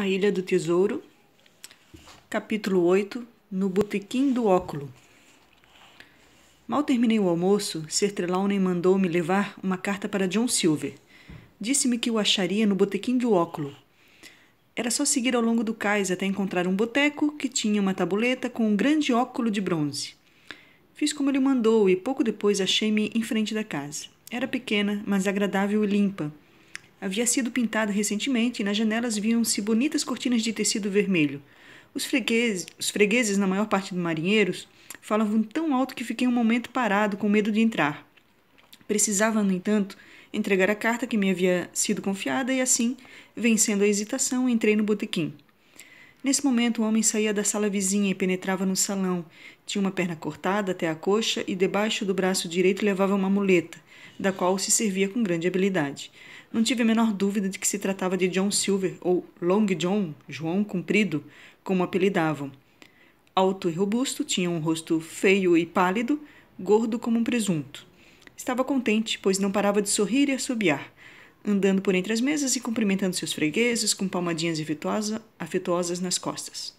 A Ilha do Tesouro, capítulo 8 No Botequim do Óculo. Mal terminei o almoço, Sir Trelawney mandou-me levar uma carta para John Silver. Disse-me que o acharia no Botequim do Óculo. Era só seguir ao longo do cais até encontrar um boteco que tinha uma tabuleta com um grande óculo de bronze. Fiz como ele mandou e pouco depois achei-me em frente da casa. Era pequena, mas agradável e limpa havia sido pintada recentemente e nas janelas viam-se bonitas cortinas de tecido vermelho. Os fregueses, os fregueses, na maior parte dos marinheiros, falavam tão alto que fiquei um momento parado, com medo de entrar. Precisava, no entanto, entregar a carta que me havia sido confiada e assim, vencendo a hesitação, entrei no botequim. Nesse momento, o homem saía da sala vizinha e penetrava no salão. Tinha uma perna cortada até a coxa e debaixo do braço direito levava uma muleta, da qual se servia com grande habilidade. Não tive a menor dúvida de que se tratava de John Silver ou Long John, João Comprido, como apelidavam. Alto e robusto, tinha um rosto feio e pálido, gordo como um presunto. Estava contente, pois não parava de sorrir e assobiar andando por entre as mesas e cumprimentando seus fregueses com palmadinhas afetuosa, afetuosas nas costas.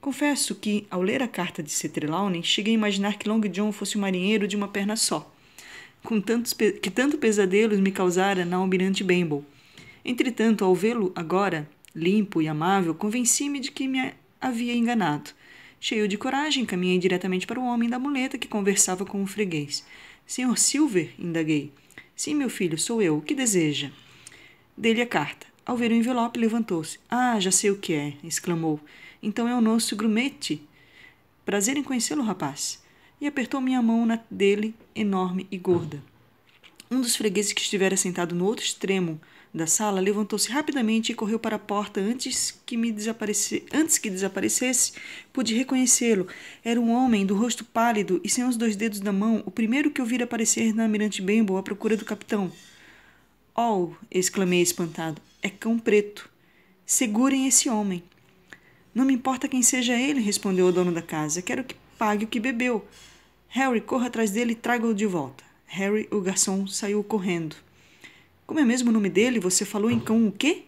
Confesso que, ao ler a carta de Cetrelaunen, cheguei a imaginar que Long John fosse um marinheiro de uma perna só, com tantos que tanto pesadelos me causara na Almirante Bembo. Entretanto, ao vê-lo agora, limpo e amável, convenci-me de que me havia enganado. Cheio de coragem, caminhei diretamente para o homem da muleta que conversava com o freguês. Senhor Silver? indaguei. Sim, meu filho, sou eu. O que deseja? Dei-lhe a carta. Ao ver o envelope, levantou-se. Ah, já sei o que é, exclamou. Então é o nosso grumete. Prazer em conhecê-lo, rapaz. E apertou minha mão na dele, enorme e gorda. Um dos fregueses que estivera sentado no outro extremo da sala, levantou-se rapidamente e correu para a porta antes que me desaparecesse. Antes que desaparecesse, pude reconhecê-lo. Era um homem do rosto pálido e sem os dois dedos da mão, o primeiro que eu vira aparecer na Almirante Bembo à procura do capitão. Oh! exclamei espantado. É cão preto. Segurem esse homem. Não me importa quem seja ele, respondeu o dono da casa. Quero que pague o que bebeu. Harry, corra atrás dele e traga-o de volta. Harry, o garçom, saiu correndo. Como é mesmo o nome dele? Você falou em cão o quê?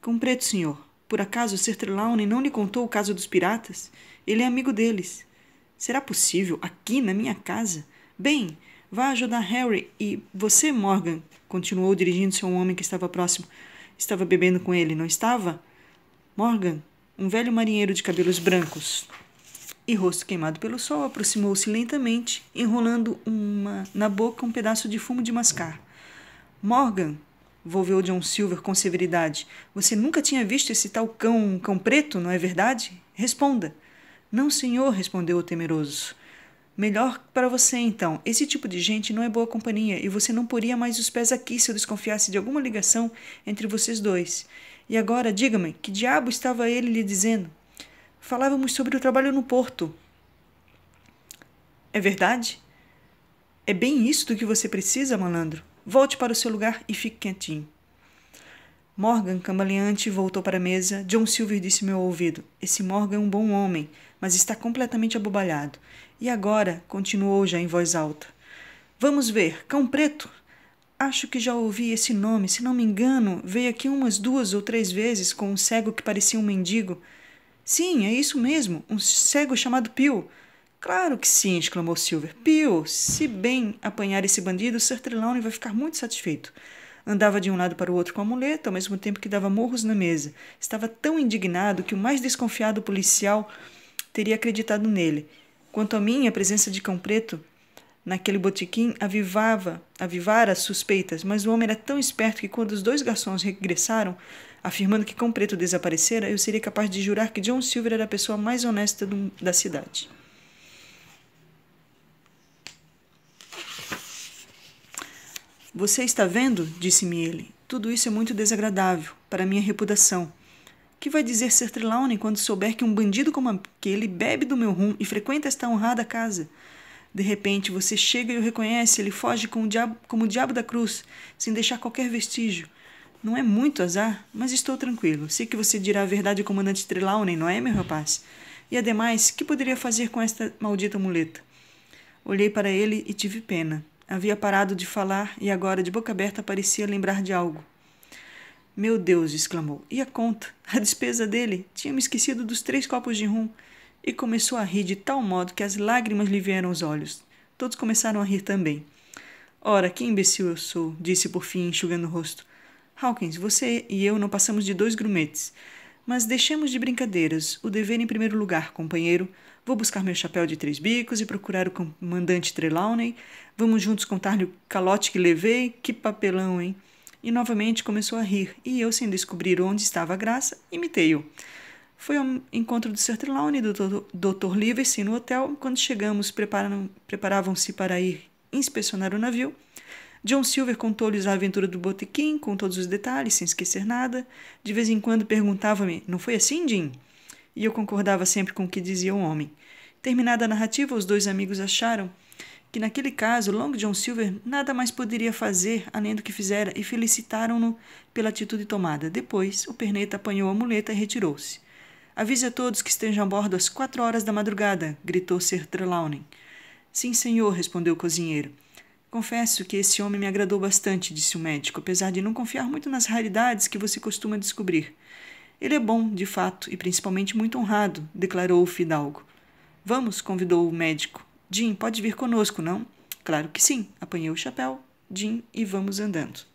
Cão preto, senhor. Por acaso Sir Trelawney não lhe contou o caso dos piratas? Ele é amigo deles. Será possível? Aqui, na minha casa? Bem, vá ajudar Harry e você, Morgan, continuou dirigindo-se a um homem que estava próximo. Estava bebendo com ele, não estava? Morgan, um velho marinheiro de cabelos brancos e rosto queimado pelo sol, aproximou-se lentamente, enrolando uma na boca um pedaço de fumo de mascar. Morgan, volveu John Silver com severidade, você nunca tinha visto esse tal cão, cão preto, não é verdade? Responda. Não, senhor, respondeu o temeroso. Melhor para você, então. Esse tipo de gente não é boa companhia e você não poria mais os pés aqui se eu desconfiasse de alguma ligação entre vocês dois. E agora, diga-me, que diabo estava ele lhe dizendo? Falávamos sobre o trabalho no porto. É verdade? É bem isso do que você precisa, malandro? Volte para o seu lugar e fique quietinho. Morgan, cambaleante, voltou para a mesa. John Silver disse meu ouvido: Esse Morgan é um bom homem, mas está completamente abobalhado. E agora, continuou já em voz alta. Vamos ver, Cão Preto. Acho que já ouvi esse nome, se não me engano, veio aqui umas duas ou três vezes com um cego que parecia um mendigo. Sim, é isso mesmo, um cego chamado Pio. Claro que sim, exclamou Silver. Pio, se bem apanhar esse bandido, o Sir Trelawney vai ficar muito satisfeito. Andava de um lado para o outro com a muleta, ao mesmo tempo que dava morros na mesa. Estava tão indignado que o mais desconfiado policial teria acreditado nele. Quanto a mim, a presença de Cão Preto naquele botiquim avivava, avivara suspeitas, mas o homem era tão esperto que quando os dois garçons regressaram, afirmando que Cão Preto desaparecera, eu seria capaz de jurar que John Silver era a pessoa mais honesta do, da cidade. Você está vendo? disse-me ele. Tudo isso é muito desagradável para minha reputação. Que vai dizer Sir Trelawney quando souber que um bandido como aquele bebe do meu rum e frequenta esta honrada casa? De repente, você chega e o reconhece, ele foge como o diabo, como o diabo da cruz, sem deixar qualquer vestígio. Não é muito azar, mas estou tranquilo. Sei que você dirá a verdade ao comandante Trelawney, não é, meu rapaz? E ademais, que poderia fazer com esta maldita muleta? Olhei para ele e tive pena. Havia parado de falar e agora, de boca aberta, parecia lembrar de algo. Meu Deus! exclamou. E a conta? A despesa dele? Tinha me esquecido dos três copos de rum. E começou a rir de tal modo que as lágrimas lhe vieram aos olhos. Todos começaram a rir também. Ora, que imbecil eu sou! disse por fim, enxugando o rosto. Hawkins, você e eu não passamos de dois grumetes. Mas deixemos de brincadeiras. O dever em primeiro lugar, companheiro. Vou buscar meu chapéu de três bicos e procurar o comandante Trelawney. Vamos juntos contar-lhe o calote que levei. Que papelão, hein? E novamente começou a rir, e eu, sem descobrir onde estava a graça, imitei-o. Foi ao encontro do Sr. Trelawney e do Dr. Livesey no hotel. Quando chegamos, preparavam-se para ir inspecionar o navio. John Silver contou-lhes a aventura do botequim, com todos os detalhes, sem esquecer nada. De vez em quando perguntava-me: Não foi assim, Jim? E eu concordava sempre com o que dizia o homem. Terminada a narrativa, os dois amigos acharam que, naquele caso, Long John Silver nada mais poderia fazer além do que fizera e felicitaram-no pela atitude tomada. Depois, o perneta apanhou a muleta e retirou-se. Avise a todos que estejam a bordo às quatro horas da madrugada, gritou Sir Trelawney. Sim, senhor, respondeu o cozinheiro. Confesso que esse homem me agradou bastante, disse o médico, apesar de não confiar muito nas raridades que você costuma descobrir. Ele é bom, de fato, e principalmente muito honrado, declarou o fidalgo. Vamos, convidou o médico. Jim, pode vir conosco, não? Claro que sim, apanhei o chapéu, Jim, e vamos andando.